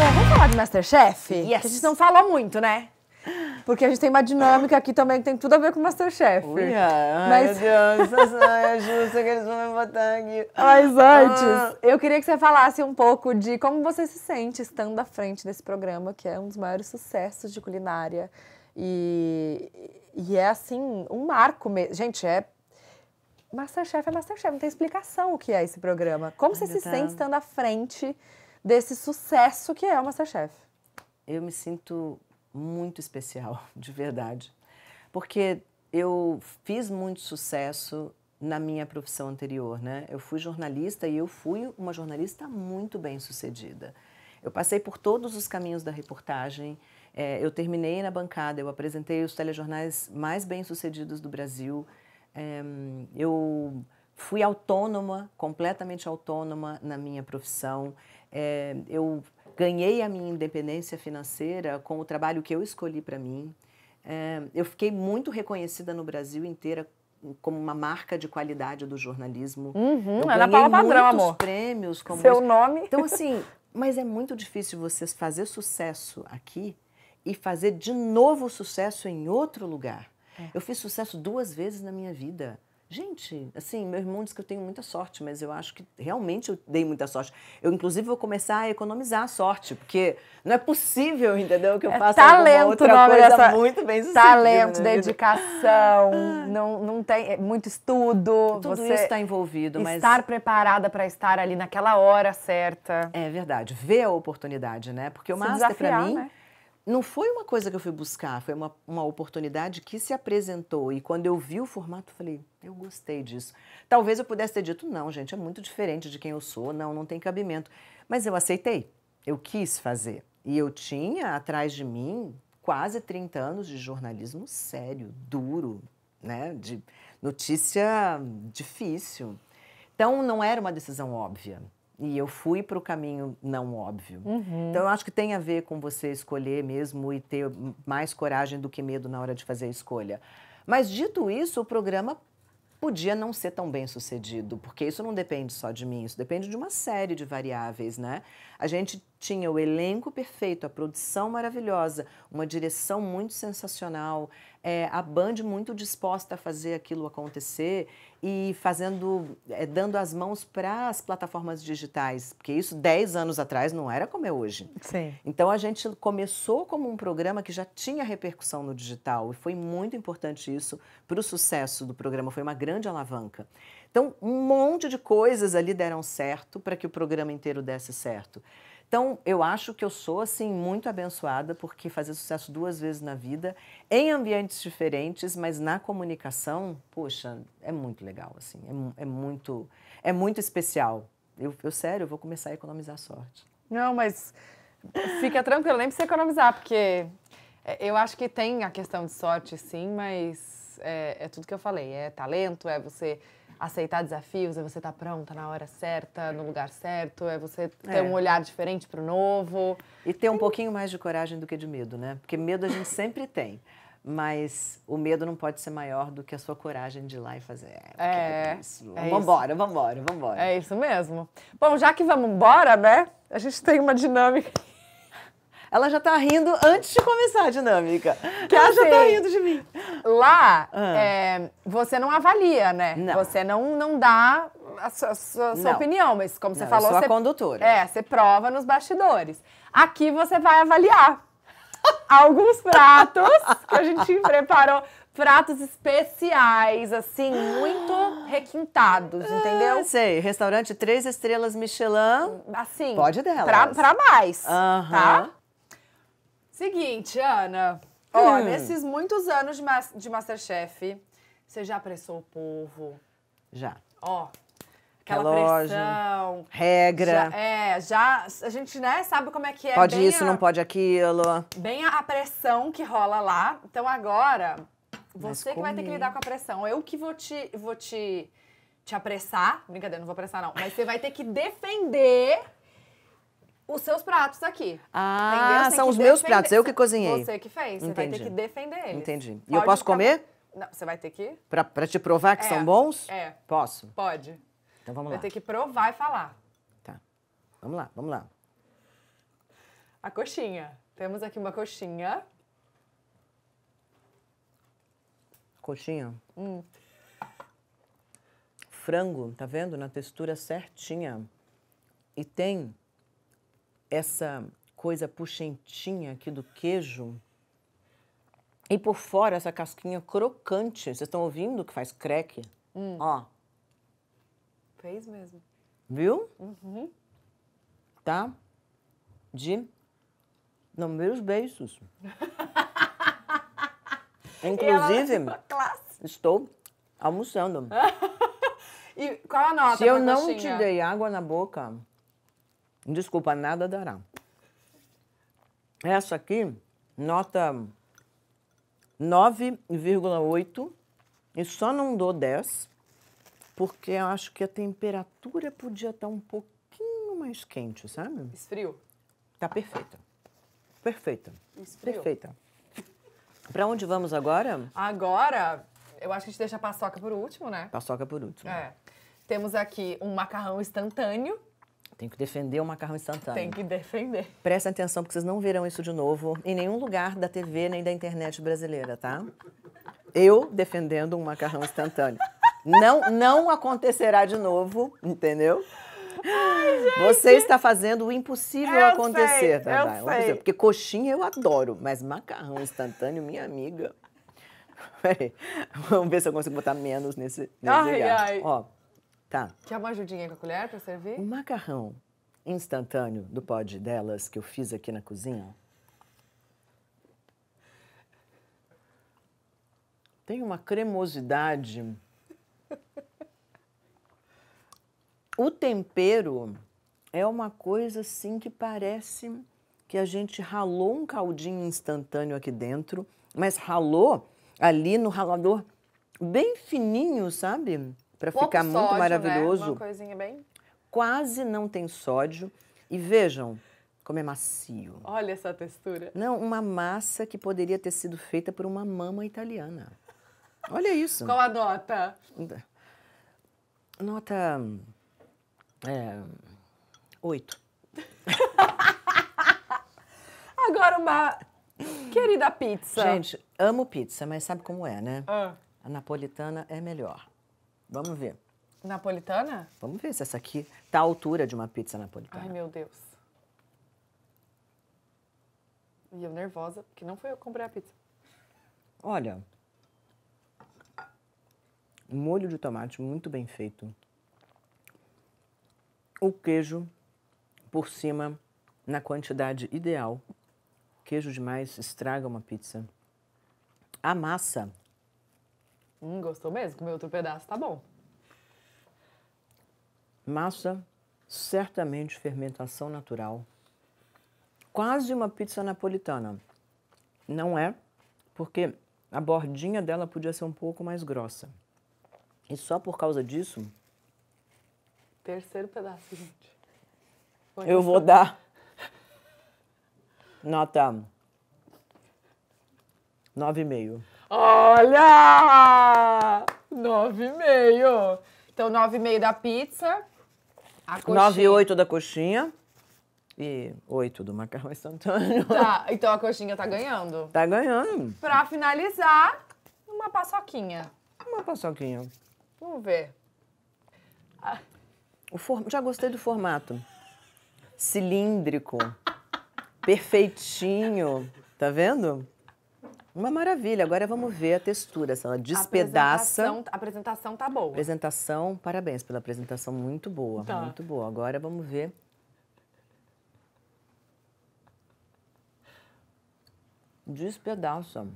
Bom, vamos falar de Masterchef? Yes. Que a gente não falou muito, né? Porque a gente tem uma dinâmica aqui também que tem tudo a ver com o Masterchef. Uia, Mas... meu Deus, é justo que eles vão me botar aqui. Mas antes, ah. eu queria que você falasse um pouco de como você se sente estando à frente desse programa, que é um dos maiores sucessos de culinária. E, e é, assim, um marco mesmo. Gente, é Masterchef é Masterchef, não tem explicação o que é esse programa. Como você se sente tá. estando à frente desse sucesso que é o Masterchef. Eu me sinto muito especial, de verdade. Porque eu fiz muito sucesso na minha profissão anterior, né? Eu fui jornalista e eu fui uma jornalista muito bem sucedida. Eu passei por todos os caminhos da reportagem, é, eu terminei na bancada, eu apresentei os telejornais mais bem sucedidos do Brasil, é, eu fui autônoma, completamente autônoma na minha profissão. É, eu ganhei a minha independência financeira com o trabalho que eu escolhi para mim. É, eu fiquei muito reconhecida no Brasil inteira como uma marca de qualidade do jornalismo. Uhum, eu Ana Paula Padrão, amor. prêmios. Como Seu nome. Então, assim, mas é muito difícil você fazer sucesso aqui e fazer de novo sucesso em outro lugar. É. Eu fiz sucesso duas vezes na minha vida. Gente, assim, meu irmão diz que eu tenho muita sorte, mas eu acho que realmente eu dei muita sorte. Eu, inclusive, vou começar a economizar a sorte, porque não é possível, entendeu? Que eu é faça é talento, outra coisa dessa... muito bem sucedida. Talento, dedicação, ah. não, não tem é muito estudo. Tudo isso está envolvido, mas... Estar preparada para estar ali naquela hora certa. É verdade, ver a oportunidade, né? Porque o Se master, para mim... Né? não foi uma coisa que eu fui buscar, foi uma, uma oportunidade que se apresentou. E quando eu vi o formato, falei, eu gostei disso. Talvez eu pudesse ter dito, não, gente, é muito diferente de quem eu sou, não, não tem cabimento. Mas eu aceitei, eu quis fazer. E eu tinha atrás de mim quase 30 anos de jornalismo sério, duro, né? De notícia difícil. Então não era uma decisão óbvia. E eu fui para o caminho não óbvio. Uhum. Então, eu acho que tem a ver com você escolher mesmo e ter mais coragem do que medo na hora de fazer a escolha. Mas, dito isso, o programa podia não ser tão bem sucedido, porque isso não depende só de mim, isso depende de uma série de variáveis, né? A gente tinha o elenco perfeito, a produção maravilhosa, uma direção muito sensacional, é, a Band muito disposta a fazer aquilo acontecer e fazendo, é, dando as mãos para as plataformas digitais, porque isso 10 anos atrás não era como é hoje. Sim. Então a gente começou como um programa que já tinha repercussão no digital e foi muito importante isso para o sucesso do programa, foi uma grande alavanca. Então um monte de coisas ali deram certo para que o programa inteiro desse certo. Então, eu acho que eu sou, assim, muito abençoada, porque fazer sucesso duas vezes na vida, em ambientes diferentes, mas na comunicação, poxa, é muito legal, assim, é, é muito, é muito especial. Eu, eu, sério, eu vou começar a economizar sorte. Não, mas fica tranquilo, nem precisa economizar, porque é, eu acho que tem a questão de sorte, sim, mas é, é tudo que eu falei, é talento, é você aceitar desafios, é você estar tá pronta na hora certa, no lugar certo, é você ter é. um olhar diferente para o novo. E ter um pouquinho mais de coragem do que de medo, né? Porque medo a gente sempre tem. Mas o medo não pode ser maior do que a sua coragem de ir lá e fazer. É, é, é isso. É vambora, isso. vambora, vambora. É isso mesmo. Bom, já que vamos embora, né? A gente tem uma dinâmica ela já tá rindo antes de começar a dinâmica. Que ela já tá assim, rindo de mim. Lá, ah. é, você não avalia, né? Não. Você não, não dá a sua, a sua, a sua opinião, mas como não, você falou. Eu sou você, a condutora. É, você prova nos bastidores. Aqui você vai avaliar alguns pratos que a gente preparou pratos especiais, assim, muito requintados, ah, entendeu? É, sei, restaurante três estrelas Michelin. Assim. Pode dela. Pra, pra mais. Uhum. Tá? Seguinte, Ana. Ó, hum. nesses muitos anos de, mas, de Masterchef, você já apressou o povo? Já. Ó, aquela Relógio, pressão. Regra. Já, é, já a gente, né, sabe como é que é. Pode bem isso, a, não pode aquilo. Bem a, a, pressão que rola lá. Então agora, você que vai ter que lidar com a pressão. Eu que vou te, vou te, te apressar. Brincadeira, não vou apressar não. Mas você vai ter que defender os seus pratos aqui. Ah, são os meus pratos, eu que cozinhei. Você que fez, você Entendi. vai ter que defender eles. Entendi. Pode e eu posso comer? Não, você vai ter que... Pra, pra te provar que é. são bons? É. Posso? Pode. Então vamos lá. Vai ter que provar e falar. Tá. Vamos lá, vamos lá. A coxinha. Temos aqui uma coxinha. Coxinha? Hum. Frango, tá vendo? Na textura certinha. E tem essa coisa puxentinha aqui do queijo. E por fora, essa casquinha crocante. Vocês estão ouvindo que faz creque? Hum. Ó. Fez mesmo. Viu? Uhum. Tá? De não meus beijos. Inclusive, estou almoçando. e qual a nota? Se eu não te dei água na boca, Desculpa, nada dará. Essa aqui, nota 9,8 e só não dou 10 porque eu acho que a temperatura podia estar tá um pouquinho mais quente, sabe? Esfriou. Tá perfeita. Perfeita. Esfriou. Perfeita. Para onde vamos agora? Agora, eu acho que a gente deixa a paçoca por último, né? Paçoca por último. É. Temos aqui um macarrão instantâneo tem que defender o macarrão instantâneo. Tem que defender. Presta atenção, porque vocês não verão isso de novo em nenhum lugar da TV nem da internet brasileira, tá? Eu defendendo um macarrão instantâneo. não, não acontecerá de novo, entendeu? Ai, Você está fazendo o impossível eu acontecer, sei, tá? Eu sei. Porque coxinha eu adoro, mas macarrão instantâneo, minha amiga. Peraí, vamos ver se eu consigo botar menos nesse, nesse ai, lugar. Ai. Ó. Tá. Quer uma ajudinha com a colher para servir? O macarrão instantâneo do pó de delas que eu fiz aqui na cozinha. Tem uma cremosidade. O tempero é uma coisa assim que parece que a gente ralou um caldinho instantâneo aqui dentro, mas ralou ali no ralador bem fininho, sabe? para ficar sódio, muito maravilhoso. Né? Uma coisinha bem... Quase não tem sódio. E vejam como é macio. Olha essa textura. Não, uma massa que poderia ter sido feita por uma mama italiana. Olha isso. Qual a nota? Nota. É, oito. Agora uma querida pizza. Gente, amo pizza, mas sabe como é, né? Ah. A napolitana é melhor. Vamos ver. Napolitana? Vamos ver se essa aqui tá à altura de uma pizza napolitana. Ai, meu Deus. E eu nervosa, porque não foi eu que comprei a pizza. Olha, molho de tomate muito bem feito. O queijo por cima na quantidade ideal. Queijo demais estraga uma pizza. A massa Hum, gostou mesmo? Comeu outro pedaço, tá bom. Massa, certamente fermentação natural. Quase uma pizza napolitana. Não é, porque a bordinha dela podia ser um pouco mais grossa. E só por causa disso. Terceiro pedaço, gente. Foi eu vou dar. Nota 9,5. Olha! Nove e meio. Então, nove e meio da pizza. A coxinha. Nove e oito da coxinha. E oito do macarrão instantâneo. Tá, então a coxinha tá ganhando. Tá ganhando. Pra finalizar, uma paçoquinha. Uma paçoquinha. Vamos ver. Ah. O for... Já gostei do formato. Cilíndrico. Perfeitinho. Tá vendo? Uma maravilha. Agora vamos ver a textura. se Ela despedaça. A apresentação, a apresentação tá boa. Apresentação, parabéns pela apresentação. Muito boa. Tá. Muito boa. Agora vamos ver. Despedaça.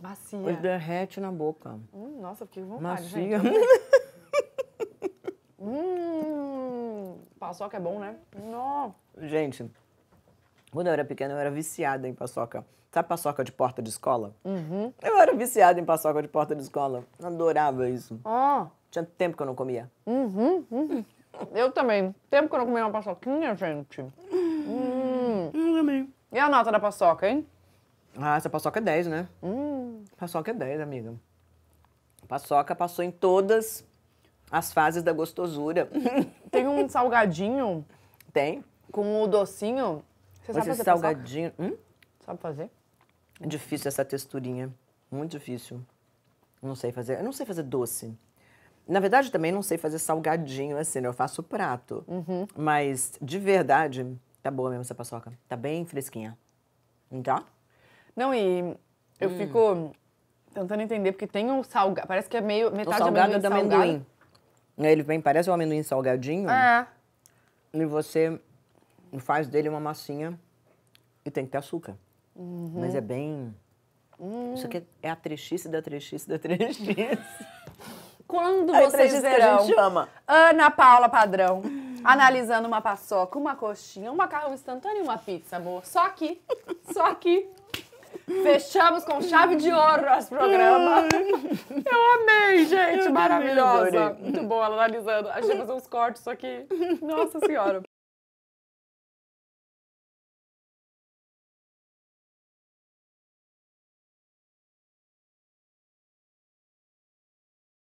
Macia. Pois derrete na boca. Hum, nossa, fiquei com vontade, Macia. hum, paçoca é bom, né? Não. Gente, quando eu era pequena, eu era viciada em paçoca. Sabe paçoca de porta de escola? Uhum. Eu era viciada em paçoca de porta de escola. Adorava isso. Ah. Tinha tempo que eu não comia. Uhum. uhum. Eu também. Tempo que eu não comia uma paçoquinha, gente. Hum. Eu também. E a nota da paçoca, hein? Ah, essa paçoca é 10, né? Hum. Paçoca é 10, amiga. Paçoca passou em todas as fases da gostosura. Tem um salgadinho. Tem. Com o docinho você sabe fazer salgadinho. Hum? Sabe fazer? É difícil essa texturinha. Muito difícil. Não sei fazer. Eu não sei fazer doce. Na verdade, também não sei fazer salgadinho assim, né? Eu faço prato. Uhum. Mas, de verdade, tá boa mesmo essa paçoca. Tá bem fresquinha. Não tá? Não, e eu hum. fico tentando entender, porque tem um salgado. Parece que é meio metade o salgado é amendoim, é do amendoim. Salgado. Ele vem, parece um amendoim salgadinho. É. E você e faz dele uma massinha e tem que ter açúcar. Uhum. Mas é bem. Hum. Isso aqui é a trechice da trechice da trechice. Quando vocês verão Ana Paula Padrão analisando uma paçoca, uma coxinha, um macarrão instantâneo e uma pizza, amor. Só aqui, só aqui. Fechamos com chave de ouro nosso programa. Hum. Eu amei, gente, maravilhosa. Muito boa, analisando. Achei fazer uns cortes só aqui. Nossa Senhora.